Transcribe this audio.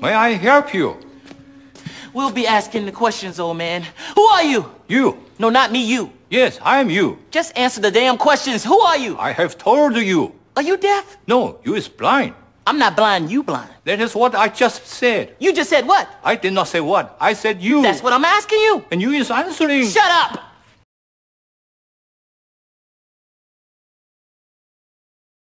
May I help you? We'll be asking the questions, old man. Who are you? You. No, not me, you. Yes, I am you. Just answer the damn questions. Who are you? I have told you. Are you deaf? No, you is blind. I'm not blind, you blind. That is what I just said. You just said what? I did not say what. I said you. That's what I'm asking you. And you is answering. Shut up!